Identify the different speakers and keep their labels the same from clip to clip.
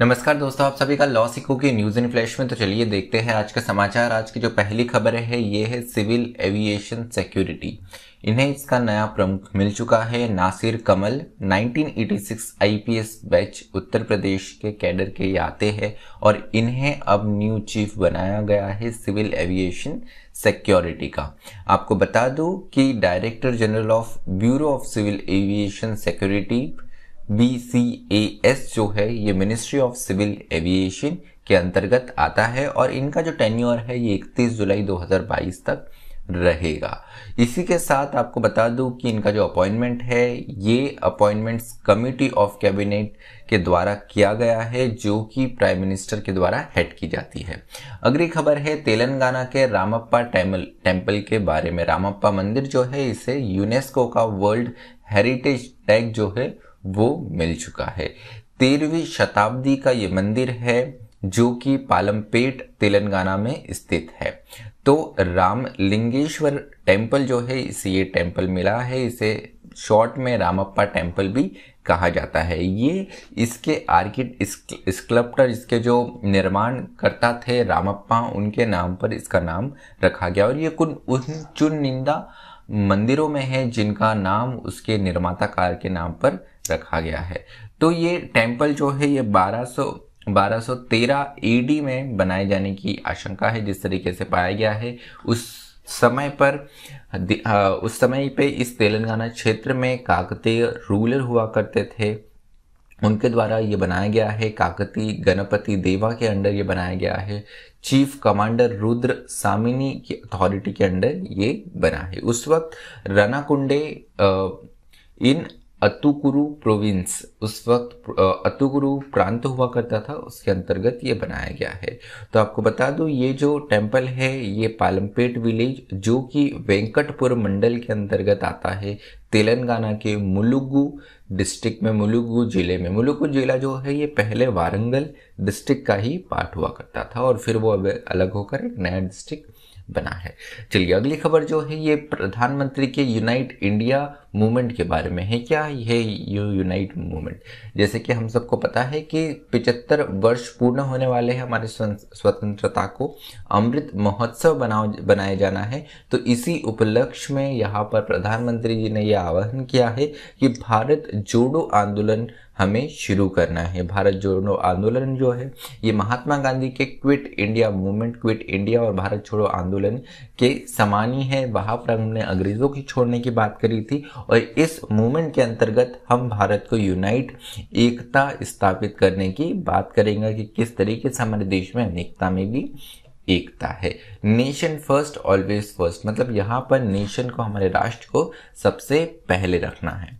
Speaker 1: नमस्कार दोस्तों आप सभी का लॉ सिको की न्यूज इन फ्लैश में तो चलिए देखते हैं आज का समाचार आज की जो पहली खबर है ये है सिविल एविएशन सिक्योरिटी इन्हें इसका नया प्रमुख मिल चुका है नासिर कमल 1986 आईपीएस बैच उत्तर प्रदेश के कैडर के ये आते हैं और इन्हें अब न्यू चीफ बनाया गया है सिविल एविएशन सिक्योरिटी का आपको बता दूं कि director general of bureau of civil aviation security B C A S जो है ये मिनिस्ट्री ऑफ सिविल एविएशन के अंतर्गत आता है और इनका जो टेन्यूअर है ये 31 जुलाई 2022 तक रहेगा इसी के साथ आपको बता दूं कि इनका जो अपॉइंटमेंट है ये अपॉइंटमेंट्स कमिटी ऑफ कैबिनेट के द्वारा किया गया है जो कि प्राइम मिनिस्टर के द्वारा हेड की जाती है अगली खबर है तेलंगाना के रामप्पा टेम्पल टेम्पल के बारे में रामप्पा मंदिर जो है इसे यूनेस्को का वर्ल्ड हेरिटेज टैग जो है वो मिल चुका है तेरहवीं शताब्दी का ये मंदिर है जो कि पालमपेट तेलंगाना में स्थित है तो रामलिंगेश्वर टेम्पल जो है इसे ये टेम्पल मिला है इसे शॉर्ट में रामप्पा टेम्पल भी कहा जाता है ये इसके आर्किट स्कल्प्टर इसके जो निर्माण करता थे रामप्पा उनके नाम पर इसका नाम रखा गया और ये कुछ चुनिंदा मंदिरों में है जिनका नाम उसके निर्माता काल के नाम पर रखा गया है तो ये टेम्पल जो है ये 1200 1213 एडी में बनाए जाने की आशंका है जिस तरीके से पाया गया है उस समय पर उस समय पे इस तेलंगाना क्षेत्र में काकतीय रूलर हुआ करते थे उनके द्वारा ये बनाया गया है काकती गणपति देवा के अंडर ये बनाया गया है चीफ कमांडर रुद्र सामिनी की अथॉरिटी के अंडर ये बना है उस वक्त रनाकुंडे इन अतुकुरु प्रोविंस उस वक्त अतुकुरु प्रांत हुआ करता था उसके अंतर्गत ये बनाया गया है तो आपको बता दूं ये जो टेम्पल है ये पालमपेट विलेज जो कि वेंकटपुर मंडल के अंतर्गत आता है तेलंगाना के मुलुगु डिस्ट्रिक्ट में मुलुगु ज़िले में मुलुगु ज़िला जो है ये पहले वारंगल डिस्ट्रिक्ट का ही पार्ट हुआ करता था और फिर वो अब अलग होकर एक नया डिस्ट्रिक्ट बना है चलिए अगली खबर जो है ये प्रधानमंत्री के यूनाइट इंडिया मूवमेंट के बारे में है क्या यह यू यूनाइट मूवमेंट जैसे कि हम सबको पता है कि 75 वर्ष पूर्ण होने वाले हैं हमारे स्वतंत्रता को अमृत महोत्सव बनाओ बनाया जाना है तो इसी उपलक्ष्य में यहाँ पर प्रधानमंत्री जी ने यह आह्वान किया है कि भारत जोड़ो आंदोलन हमें शुरू करना है भारत जोड़ो आंदोलन जो है ये महात्मा गांधी के quit India movement quit India और भारत छोड़ो आंदोलन के समान ही है वहाँ पर हमने अंग्रेज़ों की छोड़ने की बात करी थी और इस मूवमेंट के अंतर्गत हम भारत को यूनाइट एकता स्थापित करने की बात करेंगे कि किस तरीके से हमारे देश में अनेकता में भी एकता है नेशन फर्स्ट ऑलवेज फर्स्ट मतलब यहाँ पर नेशन को हमारे राष्ट्र को सबसे पहले रखना है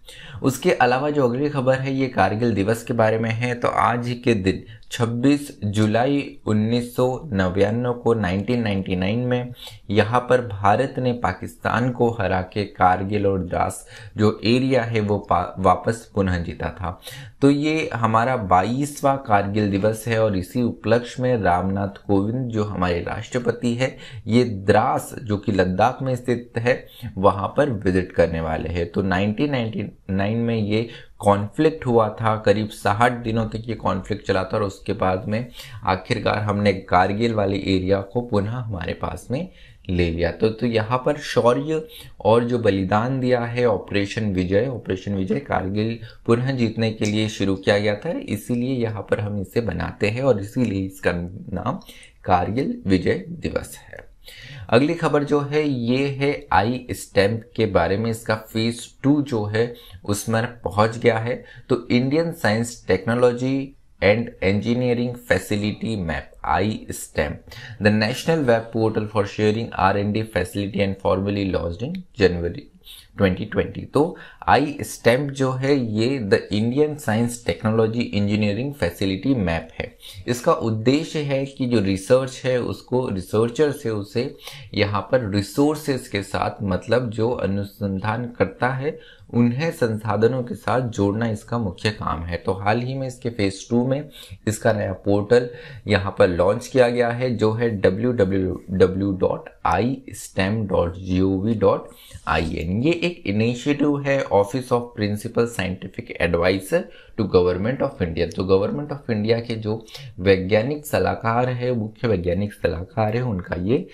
Speaker 1: उसके अलावा जो अगली खबर है ये कारगिल दिवस के बारे में है तो आज के दिन 26 जुलाई उन्नीस को 1999 में यहाँ पर भारत ने पाकिस्तान को हरा के कारगिल और द्रास जो एरिया है वो वापस पुनः जीता था तो ये हमारा 22वां कारगिल दिवस है और इसी उपलक्ष्य में रामनाथ कोविंद जो हमारे राष्ट्रपति है ये द्रास जो कि लद्दाख में स्थित है वहाँ पर विजिट करने वाले हैं तो 1999 में ये कॉन्फ्लिक्ट हुआ था करीब साठ दिनों तक ये कॉन्फ्लिक्ट चला था और उसके बाद में आखिरकार हमने कारगिल वाले एरिया को पुनः हमारे पास में ले लिया तो तो यहाँ पर शौर्य और जो बलिदान दिया है ऑपरेशन विजय ऑपरेशन विजय कारगिल पुनः जीतने के लिए शुरू किया गया था इसीलिए यहाँ पर हम इसे बनाते हैं और इसीलिए इसका नाम कारगिल विजय दिवस है अगली खबर जो है ये है आई स्टैम्प के बारे में इसका फेज टू जो है उसमें पहुंच गया है तो Indian science technology and engineering facility map I stem the national web portal for sharing R sharing D facility and formally launch in January 2020 तो आई स्टैम्प जो है ये the Indian science technology engineering facility map है इसका उद्देश्य है कि जो रिसर्च है उसको रिसर्चर से उसे यहाँ पर रिसोर्सेस के साथ मतलब जो अनुसंधान करता है उन्हें संसाधनों के साथ जोड़ना इसका मुख्य काम है तो हाल ही में इसके फेज टू में इसका नया पोर्टल यहाँ पर लॉन्च किया गया है जो है W W W dot I stem dot G O V dot I N ये एक इनिशिएटिव है office of principal scientific adviser to government of India तो गवर्नमेंट ऑफ इंडिया के जो वैज्ञानिक सलाहकार है मुख्य वैज्ञानिक सलाहकार है उनका ये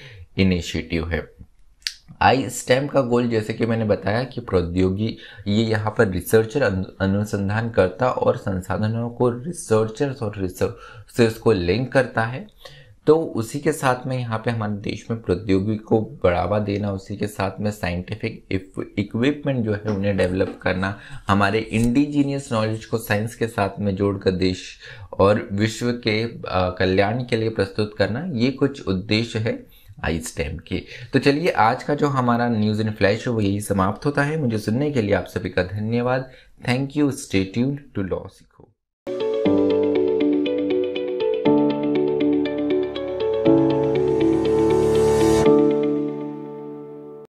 Speaker 1: इनिशिएटिव है आई स्टेम का गोल जैसे कि मैंने बताया कि प्रौद्योगी ये यहाँ पर रिसर्चर अनुसंधानकर्ता और संसाधनों को रिसर्चर्स और रिसर्स को लिंक करता है तो उसी के साथ में यहाँ पे हमारे देश में प्रौद्योगिकी को बढ़ावा देना उसी के साथ में साइंटिफिक इक्विपमेंट जो है उन्हें डेवलप करना हमारे इंडिजीनियस नॉलेज को साइंस के साथ में जोड़कर देश और विश्व के कल्याण के लिए प्रस्तुत करना ये कुछ उद्देश्य है आई स्टैम्प के तो चलिए आज का जो हमारा न्यूज़ इन फ्लैश है वो यही समाप्त होता है मुझे सुनने के लिए आप सभी का धन्यवाद thank you stay tune to law सीखो